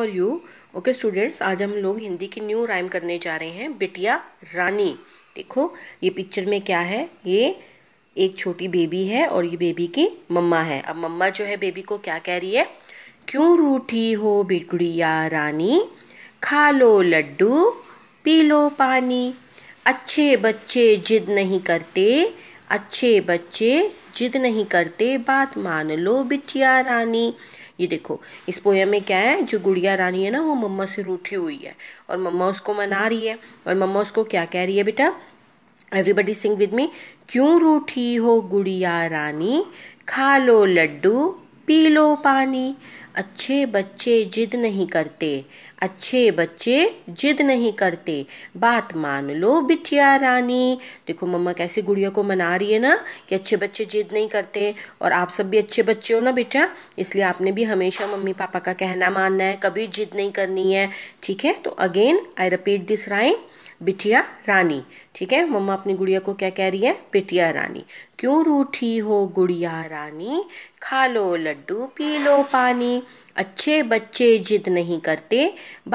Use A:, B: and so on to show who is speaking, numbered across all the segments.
A: for you okay students आज हम लोग हिंदी की न्यू राइम करने जा रहे हैं बिटिया रानी देखो ये पिक्चर में क्या है ये एक छोटी बेबी है और ये बेबी की मम्मा है अब मम्मा जो है बेबी को क्या कह रही है क्यों रूठी हो बिगड़िया रानी खा लो लड्डू पी लो पानी अच्छे बच्चे जिद नहीं करते अच्छे बच्चे जिद नहीं करते बात मान लो बिटिया रानी ये देखो इस पोया में क्या है जो गुड़िया रानी है ना वो मम्मा से रूठी हुई है और मम्मा उसको मना रही है और मम्मा उसको क्या कह रही है बेटा एवरीबडी सिंग विद मी क्यों रूठी हो गुड़िया रानी खा लो लड्डू पी लो पानी अच्छे बच्चे जिद नहीं करते अच्छे बच्चे जिद नहीं करते बात मान लो बिटिया रानी देखो मम्मा कैसे गुड़िया को मना रही है ना कि अच्छे बच्चे जिद नहीं करते और आप सब भी अच्छे बच्चे हो ना बेटा इसलिए आपने भी हमेशा मम्मी पापा का कहना मानना है कभी जिद नहीं करनी है ठीक है तो again I repeat this rhyme बिटिया रानी ठीक है मम्मा अपनी गुड़िया को क्या कह रही है बिटिया रानी क्यों रूठी हो गुड़िया रानी खा लो लड्डू पी लो पानी अच्छे बच्चे जिद नहीं करते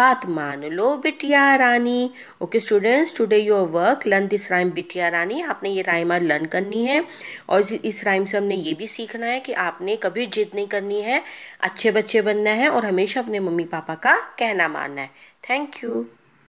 A: बात मान लो बिटिया रानी okay students today your work learn this rhyme बिटिया रानी आपने ये राइम आज लर्न करनी है और इस राइम से हमने ये भी सीखना है कि आपने कभी जिद नहीं करनी है अच्छे बच्चे बनना है और हमेशा अपने मम्मी पापा का कहना मानना है थैंक यू